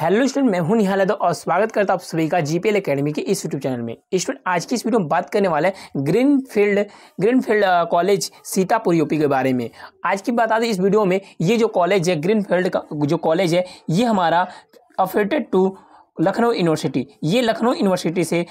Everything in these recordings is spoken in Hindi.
हेलो स्टूडेंट मैं हूं निहाल यादव और स्वागत करता हूं आप सभी का जीपीएल एकेडमी के इस यूट्यूब चैनल में स्टूडेंट आज की इस वीडियो में बात करने वाले हैं Green Field Green Field College Sitapur UP के बारे में आज की बता दें इस वीडियो में ये जो कॉलेज है ग्रीन फील्ड का जो कॉलेज है ये हमारा अफेटेड टू लखनऊ यूनिवर्सिटी ये लखनऊ यूनिवर्सिटी से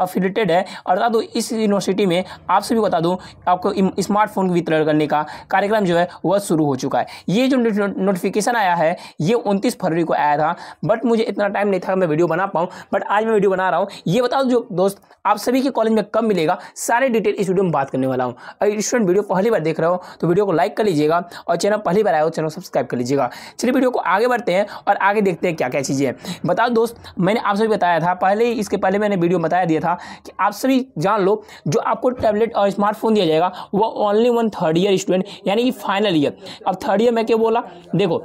अफिलेटेड है और बता दूँ इस यूनिवर्सिटी में आप सभी बता दूँ आपको स्मार्टफोन वितरण करने का कार्यक्रम जो है वह शुरू हो चुका है ये जो नोटिफिकेशन आया है ये उनतीस फरवरी को आया था बट मुझे इतना टाइम नहीं था मैं वीडियो बना पाऊँ बट आज मैं वीडियो बना रहा हूँ ये बता दूँ जो दोस्त आप सभी के कॉलेज में कब मिलेगा सारे डिटेल इस वीडियो में बात करने वाला हूँ अगर स्टूडेंट वीडियो पहली बार देख रहे हो तो वीडियो को लाइक कर लीजिएगा और चैनल पहली बार आया हो चैनल सब्सक्राइब कर लीजिएगा चलिए वीडियो को आगे बढ़ते हैं और आगे देखते हैं क्या क्या चीज़ें बता दो दोस्त मैंने आप सभी बताया था पहले ही इसके पहले मैंने वीडियो बताया दिया था कि आप सभी जान लो जो आपको टैबलेट और स्मार्टफोन दिया जाएगा वो only one third year student यानी कि फाइनल ईयर अब थर्ड ईयर में क्या बोला देखो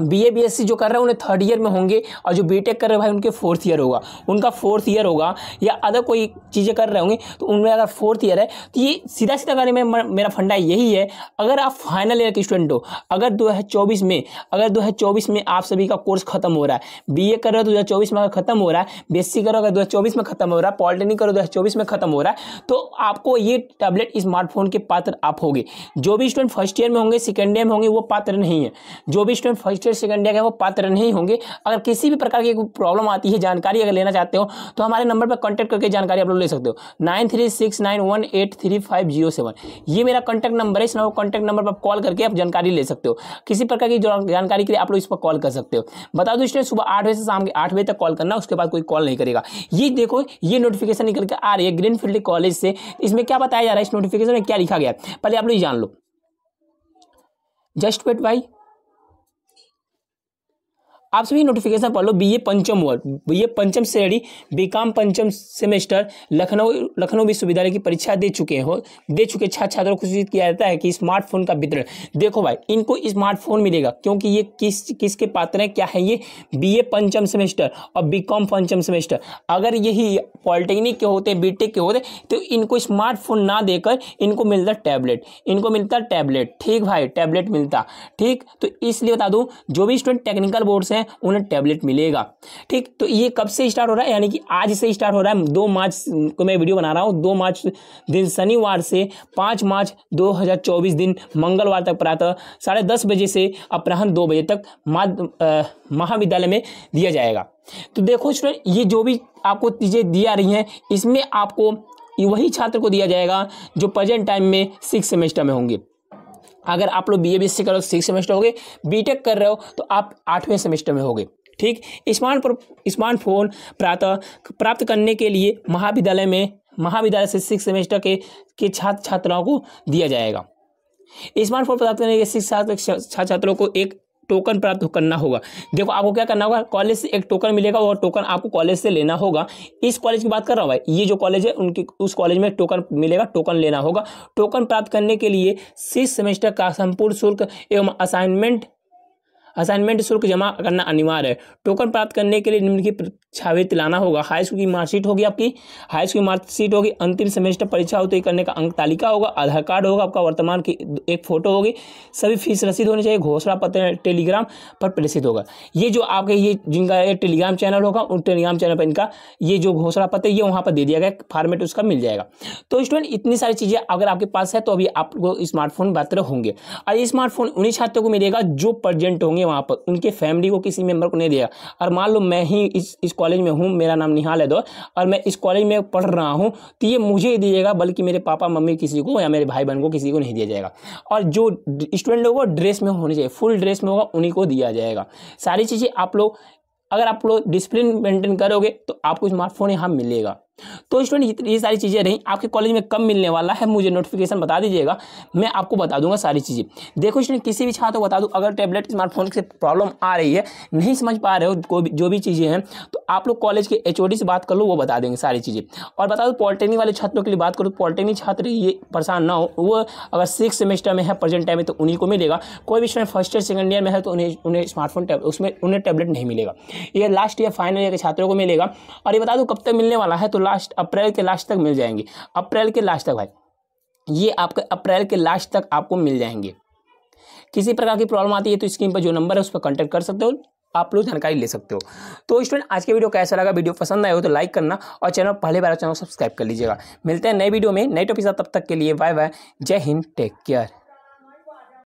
B A B S C जो कर रहे हैं उन्हें थर्ड ईयर में होंगे और जो बी टेक कर रहे हैं भाई उनके फोर्थ ईयर होगा उनका फोर्थ ईयर होगा या अदर कोई चीज़ें कर रहे होंगे तो उनमें अगर फोर्थ ईयर है तो ये सीधा सीधा करने में मेरा फंडा यही है अगर आप फाइनल ईयर के स्टूडेंट हो अगर दो हज़ार चौबीस में अगर दो हज़ार चौबीस में आप सभी का कोर्स खत्म हो रहा है बी ए कर रहे हो दो हज़ार चौबीस में अगर खत्म हो रहा है बी एस सी करो अगर दो हज़ार चौबीस में खत्म हो रहा है पॉलिटेक्निक करो दो हज़ार चौबीस में खत्म हो रहा है तो आपको ये टैबलेट स्मार्टफोन के पात्र आप होगे जो भी स्टूडेंट फर्स्ट ईयर में होंगे सेकेंड ईयर में होंगे वो पात्र नहीं है जो भी student first year second year के वो पात्र नहीं होंगे अगर किसी भी प्रकार की प्रॉब्लम आती है जानकारी अगर लेना चाहते हो तो हमारे नंबर पर कॉन्टैक्ट करके जानकारी आप लोग ले सकते हो nine three six nine one eight three five zero seven ये मेरा कॉन्टैक्ट नंबर है इस नंबर कॉन्टैक्ट नंबर पर कॉल करके आप जानकारी ले सकते हो किसी प्रकार की जानकारी के लिए आप लोग इस पर कॉल कर सकते हो बता दो इसने सुबह आठ बजे से शाम के आठ बजे तक कॉल करना उसके बाद कोई कॉल नहीं करेगा ये देखो ये नोटिफिकेशन निकल के आ रही है ग्रीन फील्ड कॉलेज से इसमें क्या बताया जा रहा है इस नोटिफिकेशन में क्या लिखा गया पहले आप लोग जान लो जस्ट वेट भाई आप सभी नोटिफिकेशन पढ़ लो बी ए पंचम वर्ग बी ए पंचम श्रेणी बी काम पंचम सेमेस्टर लखनऊ लखनऊ विश्वविद्यालय की परीक्षा दे चुके हो दे चुके छात्र छात्रों को सूचित किया जाता है कि स्मार्टफोन का वितरण देखो भाई इनको स्मार्टफोन मिलेगा क्योंकि ये किस किसके पात्र हैं क्या है ये बी ए पंचम सेमेस्टर और बी कॉम पंचम सेमेस्टर अगर यही पॉलिटेक्निक के होते बी टेक के होते तो इनको स्मार्टफोन ना देकर इनको मिलता टैबलेट इनको मिलता टैबलेट ठीक भाई टैबलेट मिलता ठीक तो इसलिए बता दूँ जो भी स्टूडेंट टेक्निकल बोर्ड से हैं उन्हें टैबलेट मिलेगा ठीक तो ये कब से स्टार्ट हो रहा है यानी कि आज से स्टार्ट हो रहा है दो मार्च को मैं वीडियो बना रहा हूँ दो मार्च दिन शनिवार से पाँच मार्च दो दिन मंगलवार तक प्रातः साढ़े दस बजे से अपराहन दो बजे तक महाविद्यालय में दिया जाएगा तो देखो स्टूडेंट ये जो भी आपको चीज़ें दी आ रही हैं इसमें आपको वही छात्र को दिया जाएगा जो प्रेजेंट टाइम में सिक्स सेमेस्टर में होंगे अगर आप लोग बी ए बी कर रहे हो सिक्स सेमेस्टर हो गए बी टेक कर रहे हो तो आप आठवें सेमेस्टर में हो गए ठीक स्मार्ट स्मार्टफोन प्राप्त प्राप्त करने के लिए महाविद्यालय में महाविद्यालय से सिक्स सेमेस्टर के के छात्र छात्राओं को दिया जाएगा स्मार्टफोन प्राप्त करने के सिक्स छात्र छात्रों को एक टोकन प्राप्त करना होगा देखो आपको क्या करना होगा कॉलेज से एक टोकन मिलेगा और टोकन आपको कॉलेज से लेना होगा इस कॉलेज की बात कर रहा हूँ भाई ये जो कॉलेज है उनकी उस कॉलेज में टोकन मिलेगा टोकन लेना होगा टोकन प्राप्त करने के लिए सिक्स सेमेस्टर का संपूर्ण शुल्क एवं असाइनमेंट असाइनमेंट शुल्क जमा करना अनिवार्य है टोकन प्राप्त करने के लिए निम्नलिखित छावित लाना होगा हाई स्कूल की मार्कशीट होगी आपकी हाई स्कूल की मार्कशीट होगी अंतिम सेमेस्टर परीक्षा होती तो करने का अंक तालिका होगा आधार कार्ड होगा आपका वर्तमान की एक फोटो होगी सभी फीस रसीद होनी चाहिए घोषणा पत्र टेलीग्राम पर प्रेषित होगा ये जो आपके ये जिनका ये टेलीग्राम चैनल होगा उन टेलीग्राम चैनल पर इनका ये जो घोषणा पत्र ये वहाँ पर दे दिया गया फॉर्मेट उसका मिल जाएगा तो स्टूडेंट इतनी सारी चीज़ें अगर आपके पास है तो अभी आपको स्मार्टफोन बेहतर होंगे और ये स्मार्टफोन उन्हीं छात्रों को मिलेगा जो प्रजेंट होंगे वहाँ पर उनके फैमिली को किसी मेम्बर को नहीं देगा और मान लो मैं ही इस कॉलेज में हूँ मेरा नाम निहाल है दो और मैं इस कॉलेज में पढ़ रहा हूँ तो ये मुझे ही दीजिएगा बल्कि मेरे पापा मम्मी किसी को या मेरे भाई बहन को किसी को नहीं दिया जाएगा और जो स्टूडेंट लोग ड्रेस में होने चाहिए फुल ड्रेस में होगा उन्हीं को दिया जाएगा सारी चीज़ें आप लोग अगर आप लोग डिसिप्लिन मेंटेन करोगे तो आपको स्मार्टफोन यहाँ मिलेगा तो स्टूडेंट ये सारी चीज़ें रहीं आपके कॉलेज में कब मिलने वाला है मुझे नोटिफिकेशन बता दीजिएगा मैं आपको बता दूंगा सारी चीज़ें देखो स्टूडेंट किसी भी छात्र को बता दूँ अगर टैबलेट स्मार्टफोन से प्रॉब्लम आ रही है नहीं समझ पा रहे हो जो भी चीज़ें हैं तो आप लोग कॉलेज के एच से बात कर लो वो बता देंगे सारी चीज़ें और बता दूँ पॉलिटेनिक वाले छात्रों के लिए बात करूँ पॉलिटेनिक छात्र ये परेशान ना हो वो अगर सिक्स सेमेस्टर में है प्रेजेंट टाइम में तो उन्हीं को मिलेगा कोई भी student first year second year में है तो उन्हें उन्हें स्मार्टफोन उसमें उन्हें टैबलेट नहीं मिलेगा ये लास्ट ईयर फाइनल ईयर के छात्रों को मिलेगा और ये बता दूँ कब तक मिलने वाला है तो लास्ट अप्रैल के लास्ट तक मिल जाएंगे अप्रैल के लास्ट तक भाई ये आपके अप्रैल के लास्ट तक आपको मिल जाएंगे किसी प्रकार की प्रॉब्लम आती है तो स्क्रीन पर जो नंबर है उस पर कॉन्टैक्ट कर सकते हो आप लोग जानकारी ले सकते हो तो स्टूडेंट आज के वीडियो कैसा लगा वीडियो पसंद आए हो तो लाइक करना और चैनल पहले बार तो चैनल सब्सक्राइब कर लीजिएगा मिलते हैं नए वीडियो में नए टॉपिक तब तक के लिए बाय बाय जय हिंद टेक केयर